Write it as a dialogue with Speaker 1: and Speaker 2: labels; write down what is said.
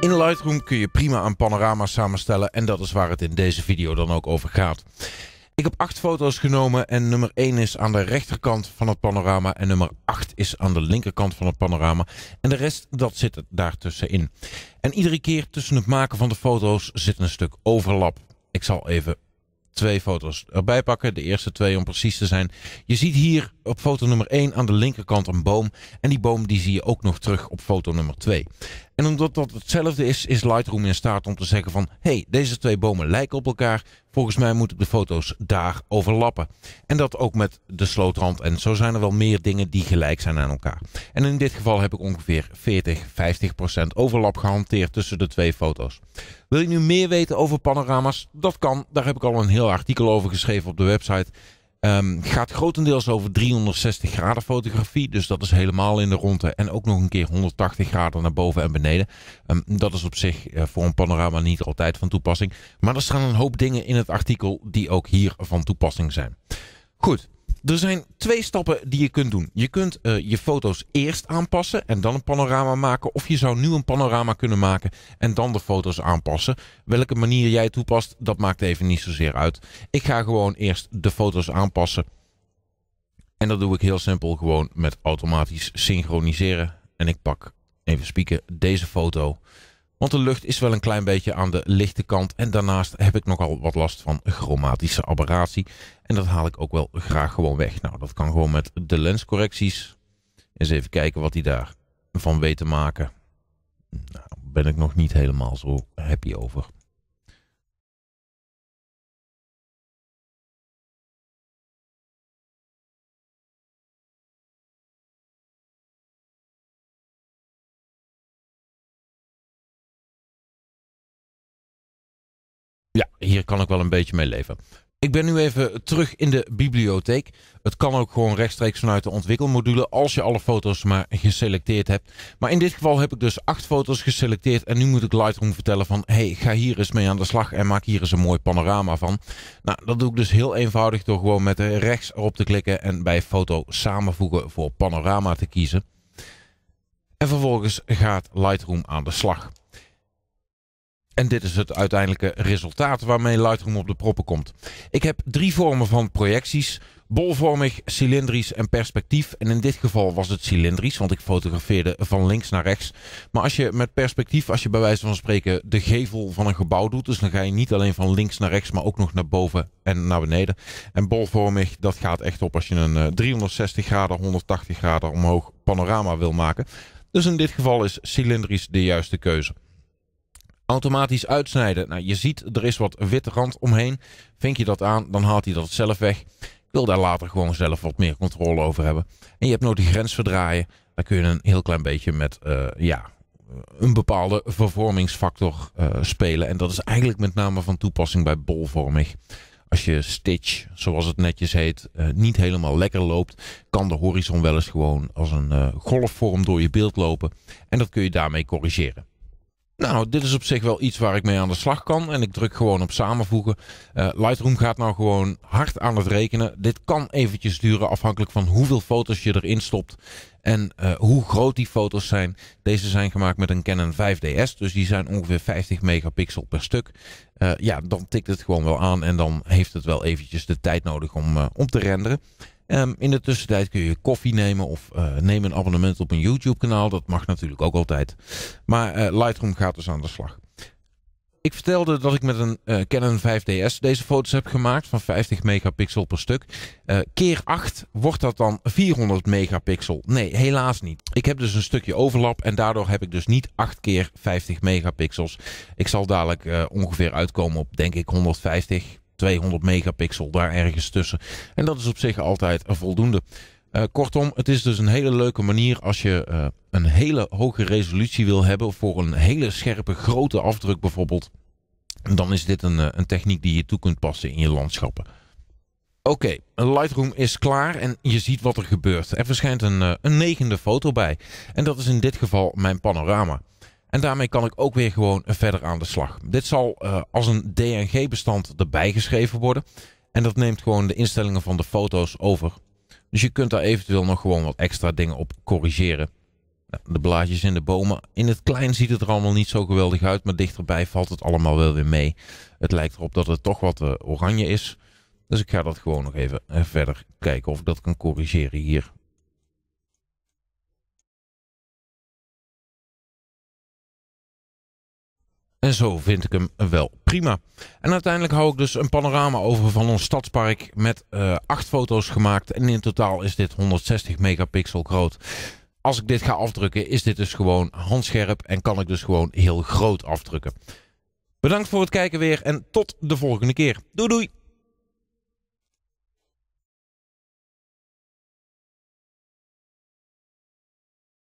Speaker 1: In Lightroom kun je prima een panorama samenstellen en dat is waar het in deze video dan ook over gaat. Ik heb acht foto's genomen en nummer 1 is aan de rechterkant van het panorama en nummer 8 is aan de linkerkant van het panorama. En de rest, dat zit er daartussenin. En iedere keer tussen het maken van de foto's zit een stuk overlap. Ik zal even twee foto's erbij pakken. De eerste twee om precies te zijn. Je ziet hier op foto nummer 1 aan de linkerkant een boom. En die boom die zie je ook nog terug op foto nummer 2. En omdat dat hetzelfde is, is Lightroom in staat om te zeggen van... hey, deze twee bomen lijken op elkaar. Volgens mij moeten de foto's daar overlappen. En dat ook met de slootrand. En zo zijn er wel meer dingen die gelijk zijn aan elkaar. En in dit geval heb ik ongeveer 40, 50 overlap gehanteerd tussen de twee foto's. Wil je nu meer weten over panorama's? Dat kan. Daar heb ik al een heel artikel over geschreven op de website. Um, gaat grotendeels over 360 graden fotografie. Dus dat is helemaal in de ronde. En ook nog een keer 180 graden naar boven en beneden. Ehm, dat is op zich eh, voor een panorama niet altijd van toepassing. Maar er staan een hoop dingen in het artikel die ook hier van toepassing zijn. Goed, er zijn twee stappen die je kunt doen. Je kunt eh, je foto's eerst aanpassen en dan een panorama maken. Of je zou nu een panorama kunnen maken en dan de foto's aanpassen. Welke manier jij toepast, dat maakt even niet zozeer uit. Ik ga gewoon eerst de foto's aanpassen. En dat doe ik heel simpel gewoon met automatisch synchroniseren. En ik pak even spieken deze foto. Want de lucht is wel een klein beetje aan de lichte kant. En daarnaast heb ik nogal wat last van chromatische aberratie. En dat haal ik ook wel graag gewoon weg. Nou, dat kan gewoon met de lenscorrecties. Eens even kijken wat die daar van weet maken. Nou, ben ik nog niet helemaal zo happy over. ja, hier kan ik wel een beetje mee leven. Ik ben nu even terug in de bibliotheek. Het kan ook gewoon rechtstreeks vanuit de ontwikkelmodule als je alle foto's maar geselecteerd hebt. Maar in dit geval heb ik dus acht foto's geselecteerd en nu moet ik Lightroom vertellen van hey, ga hier eens mee aan de slag en maak hier eens een mooi panorama van. Nou, dat doe ik dus heel eenvoudig door gewoon met rechts erop te klikken en bij foto samenvoegen voor panorama te kiezen. En vervolgens gaat Lightroom aan de slag. En dit is het uiteindelijke resultaat waarmee Lightroom op de proppen komt. Ik heb drie vormen van projecties. Bolvormig, cilindrisch en perspectief. En in dit geval was het cilindrisch, want ik fotografeerde van links naar rechts. Maar als je met perspectief, als je bij wijze van spreken de gevel van een gebouw doet, dus dan ga je niet alleen van links naar rechts, maar ook nog naar boven en naar beneden. En bolvormig, dat gaat echt op als je een 360 eh, graden, 180 graden omhoog panorama wil maken. Dus in dit geval is cilindrisch de juiste keuze. Automatisch uitsnijden. Nou, je ziet, er is wat witte rand omheen. Vink je dat aan, dan haalt hij dat zelf weg. Ik wil daar later gewoon zelf wat meer controle over hebben. En je hebt nooit de grens verdraaien. Daar kun je een heel klein beetje met eh, ja, een bepaalde vervormingsfactor eh, spelen. En dat is eigenlijk met name van toepassing bij bolvormig. Als je stitch, zoals het netjes heet, eh, niet helemaal lekker loopt, kan de horizon wel eens gewoon als een golfvorm door je beeld lopen. En dat kun je daarmee corrigeren nou, dit is op zich wel iets waar ik mee aan de slag kan. En ik druk gewoon op samenvoegen. Eh, Lightroom gaat nou gewoon hard aan het rekenen. Dit kan eventjes duren afhankelijk van hoeveel foto's je erin stopt. En eh, hoe groot die foto's zijn. Deze zijn gemaakt met een Canon 5DS. Dus die zijn ongeveer 50 megapixel per stuk. Eh, ja, dan tikt het gewoon wel aan. En dan heeft het wel eventjes de tijd nodig om, om te renderen. Ehm, in de tussentijd kun je koffie nemen of eh, neem een abonnement op een YouTube-kanaal. Dat mag natuurlijk ook altijd. Maar eh, Lightroom gaat dus aan de slag. Ik vertelde dat ik met een eh, Canon 5DS deze foto's heb gemaakt van 50 megapixel per stuk. keer 8 wordt dat dan 400 megapixel? Nee, helaas niet. Ik heb dus een stukje overlap en daardoor heb ik dus niet 8 keer 50 megapixels. Ik zal dadelijk ongeveer uitkomen op denk ik 150, 200 megapixel daar ergens tussen. En dat is op zich altijd voldoende. Eh, kortom, het is dus een hele leuke manier als je eh, een hele hoge resolutie wil hebben voor een hele scherpe grote afdruk bijvoorbeeld. Dan is dit een, eh, een techniek die je toe kunt passen in je landschappen. Oké, een Lightroom is klaar en je ziet wat er gebeurt. Er verschijnt een, een negende foto bij. En dat is in dit geval mijn panorama. En daarmee kan ik ook weer gewoon verder aan de slag. Dit zal eh, als een DNG-bestand erbij geschreven worden. En dat neemt gewoon de instellingen van de foto's over. Dus je kunt daar eventueel nog gewoon wat extra dingen op corrigeren. Nou, de blaadjes in de bomen. In het klein ziet het er allemaal niet zo geweldig uit. Maar dichterbij valt het allemaal wel weer mee. Het lijkt erop dat het toch wat eh, oranje is. Dus ik ga dat gewoon nog even eh, verder kijken of ik dat kan corrigeren hier. En zo vind ik hem wel prima. En uiteindelijk hou ik dus een panorama over van ons stadspark met eh, acht foto's gemaakt. En in totaal is dit 160 megapixel groot. Als ik dit ga afdrukken is dit dus gewoon handscherp en kan ik dus gewoon heel groot afdrukken. Bedankt voor het kijken weer en tot de volgende keer. Doei doei!